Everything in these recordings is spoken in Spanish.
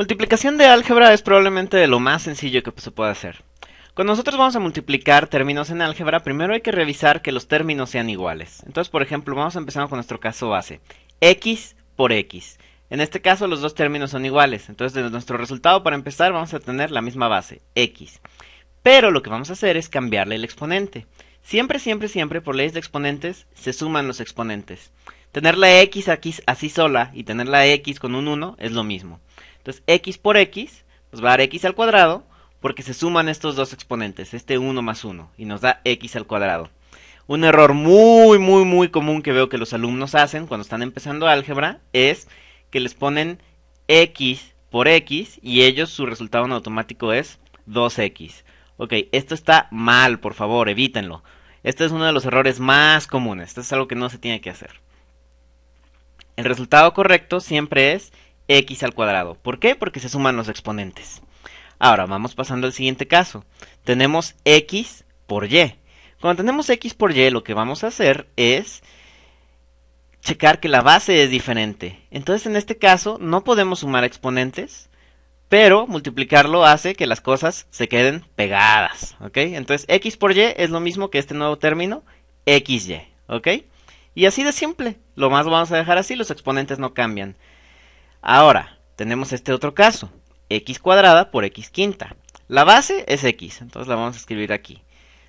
Multiplicación de álgebra es probablemente lo más sencillo que se puede hacer. Cuando nosotros vamos a multiplicar términos en álgebra, primero hay que revisar que los términos sean iguales. Entonces, por ejemplo, vamos a empezar con nuestro caso base. X por X. En este caso los dos términos son iguales, entonces nuestro resultado para empezar vamos a tener la misma base, X. Pero lo que vamos a hacer es cambiarle el exponente. Siempre, siempre, siempre, por leyes de exponentes, se suman los exponentes. Tener la X aquí así sola y tener la X con un 1 es lo mismo. Entonces, x por x nos pues va a dar x al cuadrado porque se suman estos dos exponentes, este 1 más 1, y nos da x al cuadrado. Un error muy, muy, muy común que veo que los alumnos hacen cuando están empezando álgebra es que les ponen x por x y ellos su resultado en automático es 2x. Ok, esto está mal, por favor, evítenlo. Este es uno de los errores más comunes, esto es algo que no se tiene que hacer. El resultado correcto siempre es x al cuadrado. ¿Por qué? Porque se suman los exponentes. Ahora vamos pasando al siguiente caso. Tenemos x por y. Cuando tenemos x por y, lo que vamos a hacer es checar que la base es diferente. Entonces, en este caso, no podemos sumar exponentes, pero multiplicarlo hace que las cosas se queden pegadas, ¿ok? Entonces, x por y es lo mismo que este nuevo término, xy, ¿ok? Y así de simple. Lo más vamos a dejar así, los exponentes no cambian. Ahora, tenemos este otro caso, x cuadrada por x quinta. La base es x, entonces la vamos a escribir aquí.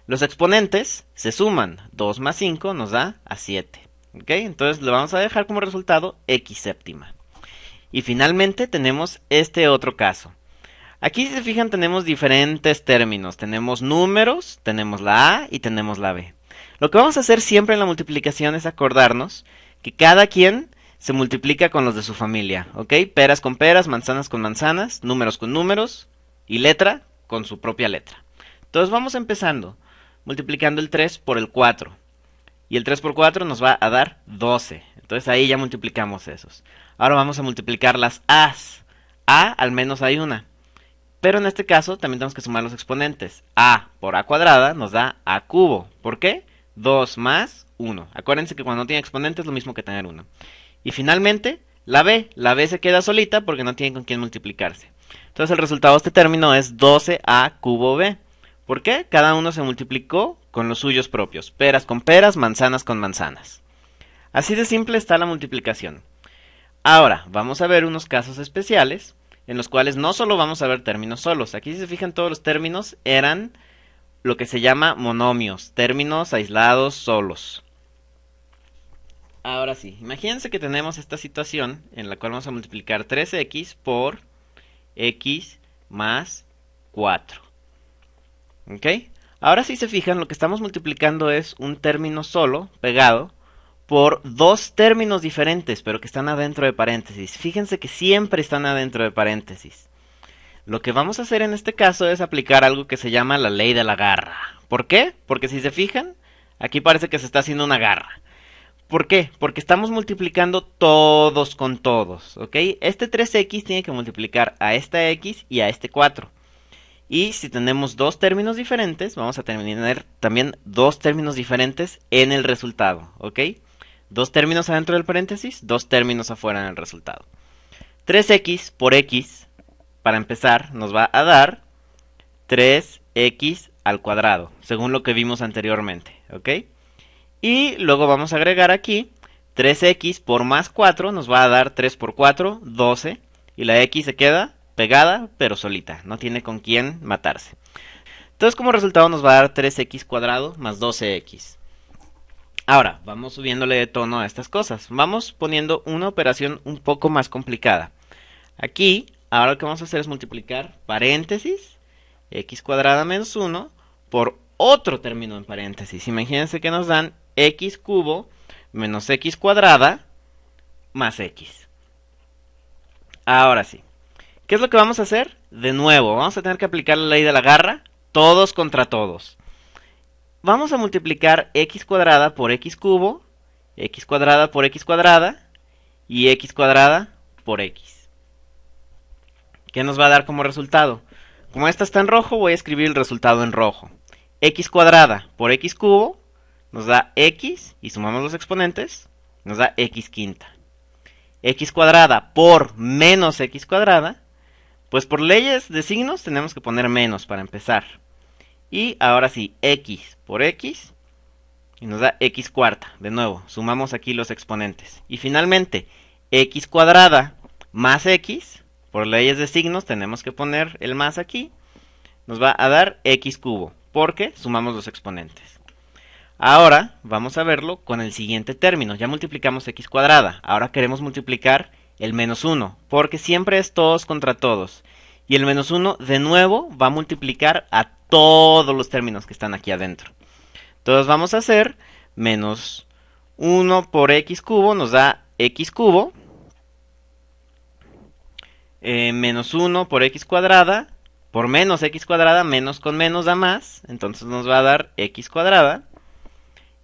Los exponentes se suman, 2 más 5 nos da a 7. ¿ok? Entonces le vamos a dejar como resultado x séptima. Y finalmente tenemos este otro caso. Aquí si se fijan tenemos diferentes términos, tenemos números, tenemos la A y tenemos la B. Lo que vamos a hacer siempre en la multiplicación es acordarnos que cada quien se multiplica con los de su familia, ¿ok? Peras con peras, manzanas con manzanas, números con números y letra con su propia letra. Entonces vamos empezando multiplicando el 3 por el 4. Y el 3 por 4 nos va a dar 12. Entonces ahí ya multiplicamos esos. Ahora vamos a multiplicar las A's. A al menos hay una. Pero en este caso también tenemos que sumar los exponentes. A por A cuadrada nos da A cubo. ¿Por qué? 2 más 1. Acuérdense que cuando no tiene exponentes es lo mismo que tener 1. Y finalmente, la b. La b se queda solita porque no tiene con quién multiplicarse. Entonces el resultado de este término es 12a cubo b. ¿Por qué? Cada uno se multiplicó con los suyos propios. Peras con peras, manzanas con manzanas. Así de simple está la multiplicación. Ahora, vamos a ver unos casos especiales en los cuales no solo vamos a ver términos solos. Aquí si se fijan todos los términos eran lo que se llama monomios, términos aislados solos. Ahora sí, imagínense que tenemos esta situación en la cual vamos a multiplicar 3x por x más 4. ¿Ok? Ahora sí se fijan, lo que estamos multiplicando es un término solo, pegado, por dos términos diferentes, pero que están adentro de paréntesis. Fíjense que siempre están adentro de paréntesis. Lo que vamos a hacer en este caso es aplicar algo que se llama la ley de la garra. ¿Por qué? Porque si se fijan, aquí parece que se está haciendo una garra. ¿Por qué? Porque estamos multiplicando todos con todos, ¿ok? Este 3x tiene que multiplicar a esta x y a este 4. Y si tenemos dos términos diferentes, vamos a tener también dos términos diferentes en el resultado, ¿ok? Dos términos adentro del paréntesis, dos términos afuera en el resultado. 3x por x, para empezar, nos va a dar 3x al cuadrado, según lo que vimos anteriormente, ¿ok? Y luego vamos a agregar aquí 3x por más 4 nos va a dar 3 por 4, 12. Y la x se queda pegada pero solita, no tiene con quién matarse. Entonces como resultado nos va a dar 3x cuadrado más 12x. Ahora, vamos subiéndole de tono a estas cosas. Vamos poniendo una operación un poco más complicada. Aquí, ahora lo que vamos a hacer es multiplicar paréntesis, x cuadrada menos 1, por otro término en paréntesis. Imagínense que nos dan x cubo menos x cuadrada más x. Ahora sí. ¿Qué es lo que vamos a hacer? De nuevo, vamos a tener que aplicar la ley de la garra, todos contra todos. Vamos a multiplicar x cuadrada por x cubo, x cuadrada por x cuadrada y x cuadrada por x. ¿Qué nos va a dar como resultado? Como esta está en rojo, voy a escribir el resultado en rojo. x cuadrada por x cubo nos da x y sumamos los exponentes, nos da x quinta. x cuadrada por menos x cuadrada, pues por leyes de signos tenemos que poner menos para empezar. Y ahora sí, x por x y nos da x cuarta. De nuevo, sumamos aquí los exponentes. Y finalmente, x cuadrada más x, por leyes de signos tenemos que poner el más aquí, nos va a dar x cubo, porque sumamos los exponentes. Ahora vamos a verlo con el siguiente término. Ya multiplicamos x cuadrada. Ahora queremos multiplicar el menos 1, porque siempre es todos contra todos. Y el menos 1 de nuevo va a multiplicar a todos los términos que están aquí adentro. Entonces vamos a hacer menos 1 por x cubo nos da x cubo. Eh, menos 1 por x cuadrada. Por menos x cuadrada, menos con menos da más. Entonces nos va a dar x cuadrada.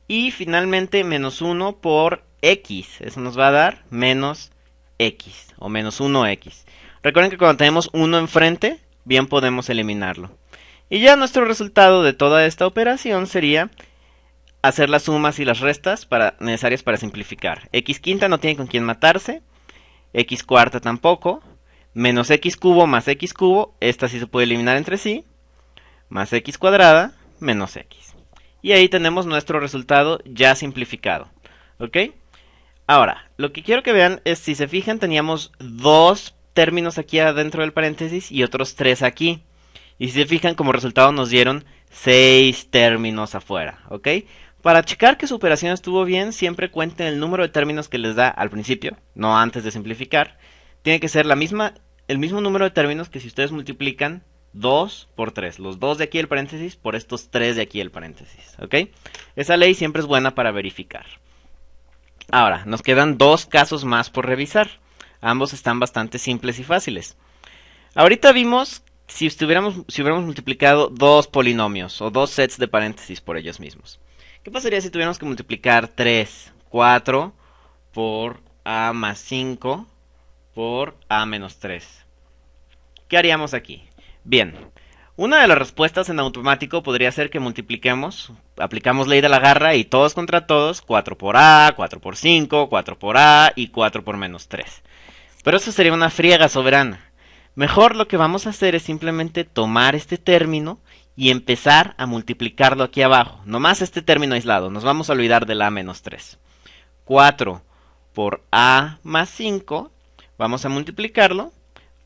Y finalmente menos 1 por x. Eso nos va a dar menos x o menos 1x. Recuerden que cuando tenemos 1 enfrente, bien podemos eliminarlo. Y ya nuestro resultado de toda esta operación sería hacer las sumas y las restas para, necesarias para simplificar. x quinta no tiene con quién matarse, x cuarta tampoco, menos x cubo más x cubo, esta sí se puede eliminar entre sí, más x cuadrada menos x. Y ahí tenemos nuestro resultado ya simplificado. ¿Ok? Ahora, lo que quiero que vean es, si se fijan, teníamos dos términos aquí adentro del paréntesis y otros tres aquí. Y si se fijan, como resultado nos dieron seis términos afuera, ¿ok? Para checar que su operación estuvo bien, siempre cuenten el número de términos que les da al principio, no antes de simplificar. Tiene que ser la misma, el mismo número de términos que si ustedes multiplican 2 por 3. Los 2 de aquí el paréntesis por estos 3 de aquí el paréntesis. ¿Ok? Esa ley siempre es buena para verificar. Ahora, nos quedan dos casos más por revisar. Ambos están bastante simples y fáciles. Ahorita vimos si, estuviéramos, si hubiéramos multiplicado dos polinomios o dos sets de paréntesis por ellos mismos. ¿Qué pasaría si tuviéramos que multiplicar 3, 4 por a más 5 por a menos 3? ¿Qué haríamos aquí? Bien, una de las respuestas en automático podría ser que multipliquemos, aplicamos ley de la garra y todos contra todos, 4 por A, 4 por 5, 4 por A y 4 por menos 3. Pero eso sería una friega soberana. Mejor lo que vamos a hacer es simplemente tomar este término y empezar a multiplicarlo aquí abajo. Nomás este término aislado, nos vamos a olvidar del A menos 3. 4 por A más 5, vamos a multiplicarlo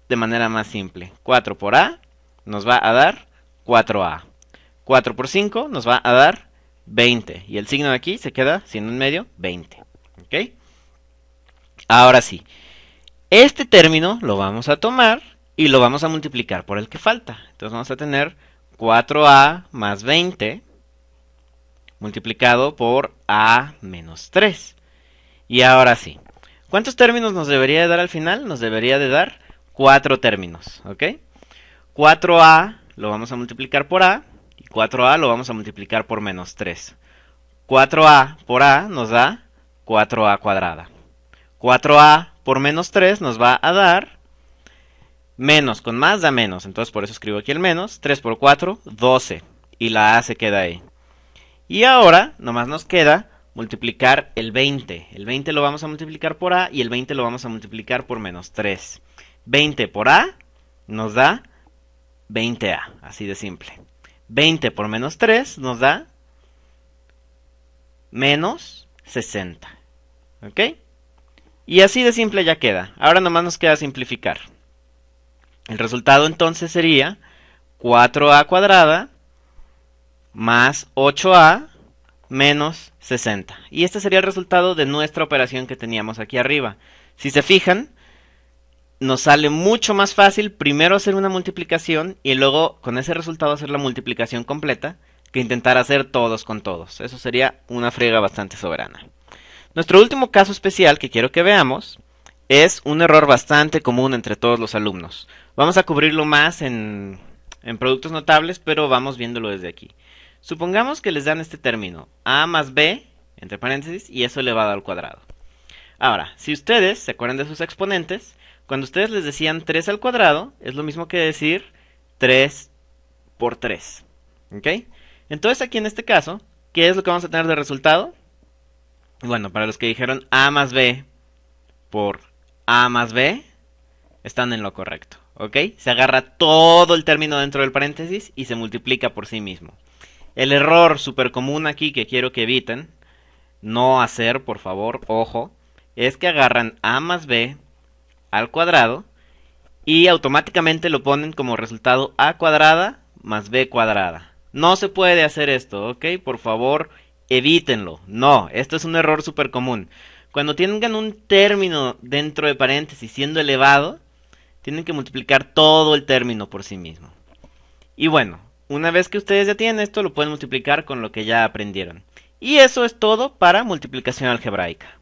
de manera más simple. 4 por A nos va a dar 4A. 4 por 5 nos va a dar 20. Y el signo de aquí se queda, siendo en medio, 20. ¿Ok? Ahora sí, este término lo vamos a tomar y lo vamos a multiplicar por el que falta. Entonces vamos a tener 4A más 20 multiplicado por A menos 3. Y ahora sí, ¿cuántos términos nos debería de dar al final? Nos debería de dar 4 términos, ¿ok? 4a lo vamos a multiplicar por a y 4a lo vamos a multiplicar por menos 3. 4a por a nos da 4a cuadrada. 4a por menos 3 nos va a dar menos, con más da menos, entonces por eso escribo aquí el menos, 3 por 4, 12, y la a se queda ahí. Y ahora nomás nos queda multiplicar el 20, el 20 lo vamos a multiplicar por a y el 20 lo vamos a multiplicar por menos 3. 20 por a nos da 20A, así de simple. 20 por menos 3 nos da menos 60. ¿Ok? Y así de simple ya queda. Ahora nomás nos queda simplificar. El resultado entonces sería 4a cuadrada más 8a menos 60. Y este sería el resultado de nuestra operación que teníamos aquí arriba. Si se fijan, nos sale mucho más fácil primero hacer una multiplicación y luego con ese resultado hacer la multiplicación completa que intentar hacer todos con todos. Eso sería una friega bastante soberana. Nuestro último caso especial que quiero que veamos es un error bastante común entre todos los alumnos. Vamos a cubrirlo más en, en productos notables, pero vamos viéndolo desde aquí. Supongamos que les dan este término, a más b, entre paréntesis, y eso elevado al cuadrado. Ahora, si ustedes se acuerdan de sus exponentes, cuando ustedes les decían 3 al cuadrado, es lo mismo que decir 3 por 3. ¿Ok? Entonces aquí en este caso, ¿qué es lo que vamos a tener de resultado? Bueno, para los que dijeron A más B por A más B, están en lo correcto. ¿Ok? Se agarra todo el término dentro del paréntesis y se multiplica por sí mismo. El error súper común aquí que quiero que eviten, no hacer, por favor, ojo, es que agarran A más B al cuadrado y automáticamente lo ponen como resultado a cuadrada más b cuadrada. No se puede hacer esto, ¿ok? Por favor, evítenlo. No, esto es un error súper común. Cuando tengan un término dentro de paréntesis siendo elevado, tienen que multiplicar todo el término por sí mismo. Y bueno, una vez que ustedes ya tienen esto, lo pueden multiplicar con lo que ya aprendieron. Y eso es todo para multiplicación algebraica.